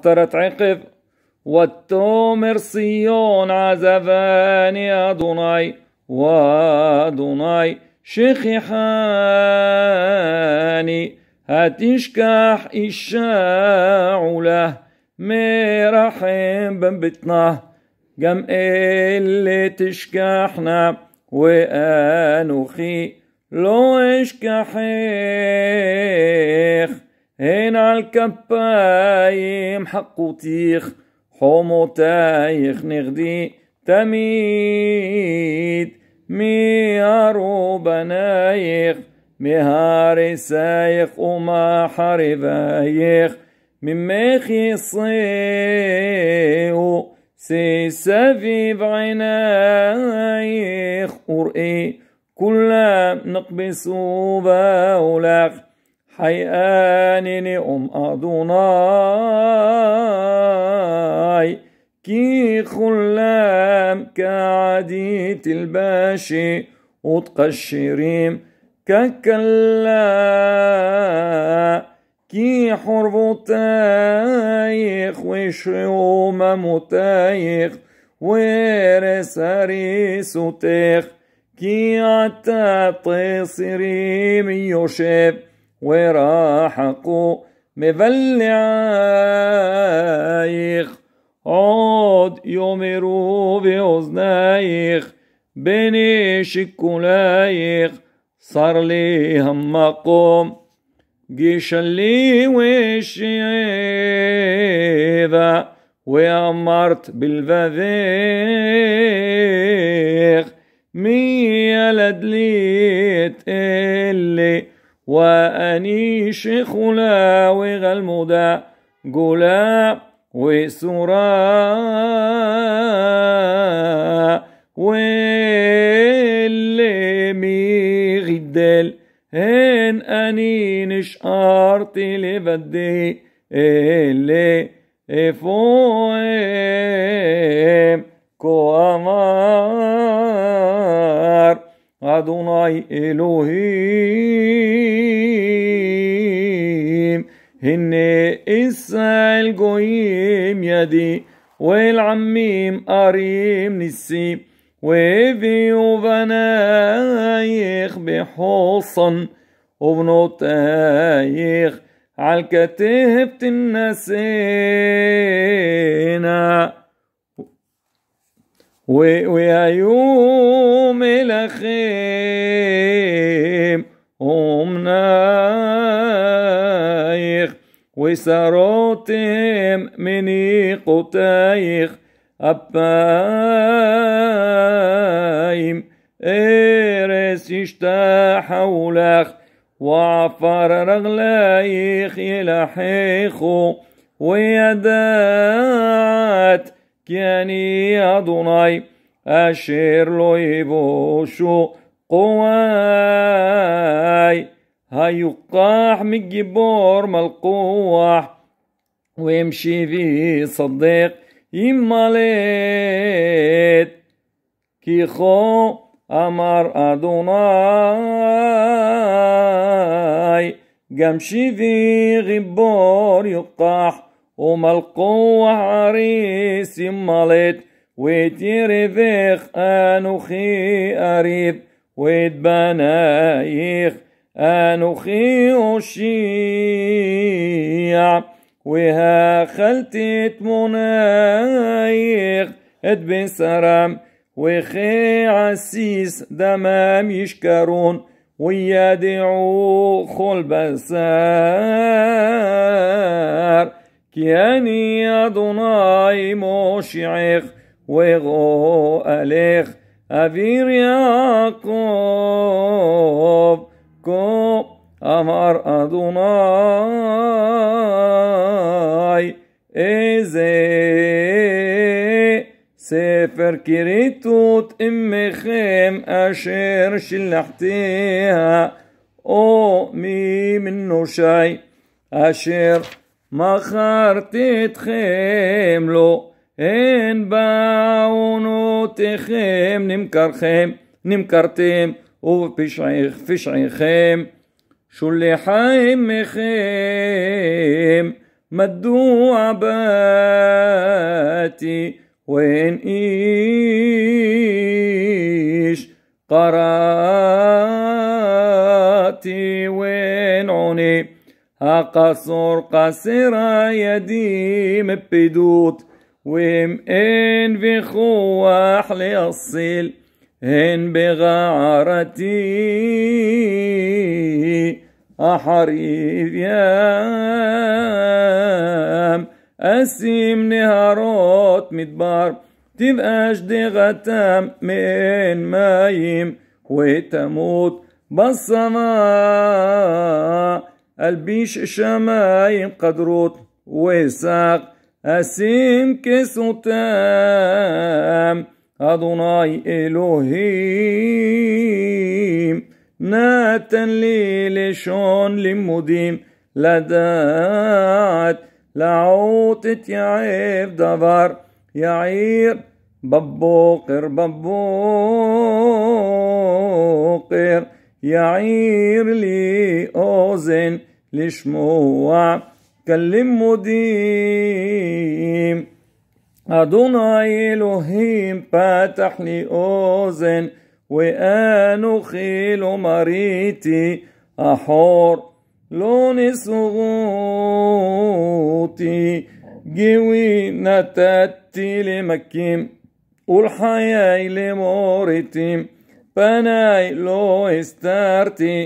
أفطرت عقب والتومر صيون عزفاني شيخي حاني شخحاني هتشكح له مرحب بطنه جم اللي تشكحنا وأنوخي لو اشكحيخ هين عالكبايم حقو تيخ حومو تايخ نغدي تميد ميارو بنايخ مهاري سايخ وما حربايخ ميخي صيو سي سافي بعينايخ ورئي كلام نقبسو باولاخ حيانني أم أدوناي كي خلام كعديت الباشي الشريم ككلا كي حرب تايخ وشيوم متايخ ورس ريس كي عتا تصريم يوشب وراحقوا مبلعايخ عود يمرو بأذنايخ بني شكولايخ صار لي همقوم جيش اللي وشيذا وأمرت بالفذيخ ميا لدليت اللي وأني لا وغلمدا قولا وسرا واللي ميغدل هن أني نشارتي لبدل أدوناي إلوهيم هن إسرائيل جويم يدي والعميم قريم نسي והביאו בנייך בחוסן ובנותייך על כתף תנשאנה ويا يوم الأخيم أمنايخ وسروتهم مني قتايخ أبايم إيرس يشتا حولخ وعفر رغلايخ يلحيخو ويدات Tieni Adonai, Asher lo yevoshu قواي هيقاح من الجبور ملقوح ويمشي ذي صديق يماليت كيخو أمر أدوناي قمشي ذي غبور يقاح وملقو عريس مالت ويتيري فيخ أنوخي أريب ويتبنايخ أنوخي وشيع وها خلتي تمنايخ اد سرام وخي عسيس دمام يشكرون ويادعو خلب السار כי אני אדוני מושיעך וגואלך אביר יעקב כה אמר אדוני איזה ספר כריתות אמכם אשר שלחתיה או מי מנושי אשר מכרתי אתכם לא, אין בעונותיכם נמכרכם, נמכרתם ובפשעיכם, שולחי עמכם, מדוע באתי ואין איש קרא הקסור קסרה ידים פדות ואם אין וכוח להסיל הן בגערתי أحريف يام أسيم نهارات مدبار تبقاش دي غتام من مايم وتموت بالسماء البيش شماي قدروت ويساق أسيم كسوتام أدوناي إلهيم ناتن لي لشون لمديم لدات لعوت את دبر يعير ببوقر ببوقر يعير لي أوزن לשמוע כלימודים. אדוני אלוהים פתח לי אוזן ואנוכי לא מריתי אחור לא נשאו אותי جوي نتاتي لمكيم والحياة لمورتي بناي لو استارتي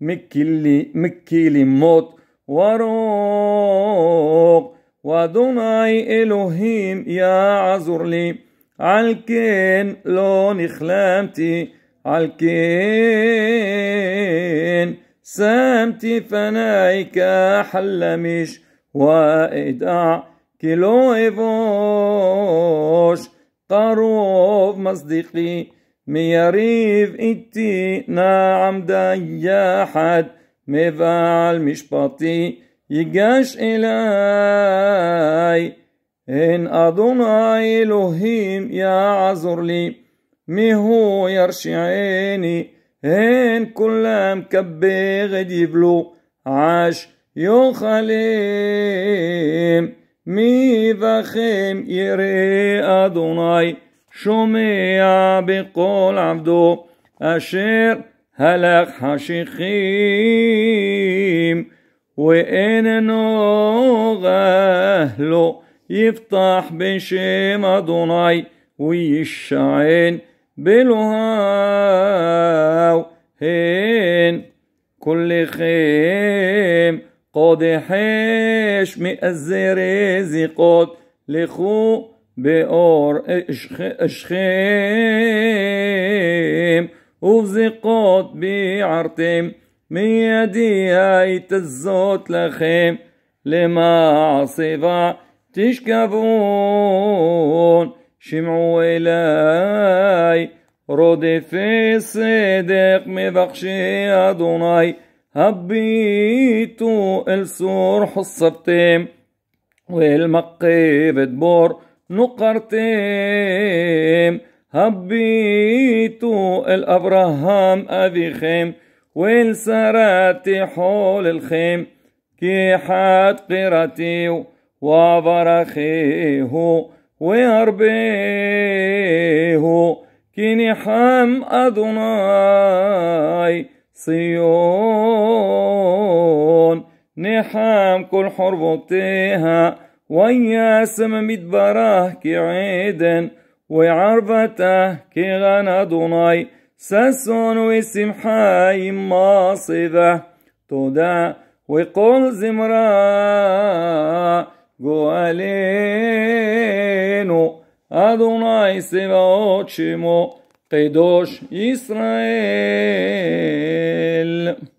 مكيلي مكيلي موت وروق ودوناي إلهيم يا عزر لي علكين لون خلامتي علكين سامتي فنايك حلمش وإدع كيلو إفوش قروب مصدقي מיריב איתי נעם דייחד מבעל משפטי ייגש אליי הן אדוני אלוהים יעזור לי מיהו ירשיעני הן כולם כברד יבלו עש יאכלם מי בכם ירא אדוני שומע בקול עבדו אשר הלך חשיכים ואיננו לו יפתח בשם אדוני ويشعن بلهاو هين كل خيم قد حيش مئزر زقوت لخو באור אשכם ובזיכות ביערתם מידי היתזות לכם למעשיבה תשכבון שמעו אליי רודפי צדק מבקשי אדוני הביטו אל סור חשפתם ואל מקבת בור نقرتم هبيتو الأبراهام أبيخم والسرات حول الخيم كيحات قيرتي وبرخيه ويربيه كنحام أدناي صيون نحام كل حربتها ويا سم عيدن كعيدن كي كغنى دوناي ساسون وسمحا يماصدة تودا ويقول زمرا قوالينو أدوناي اوتشيمو قدوش إسرائيل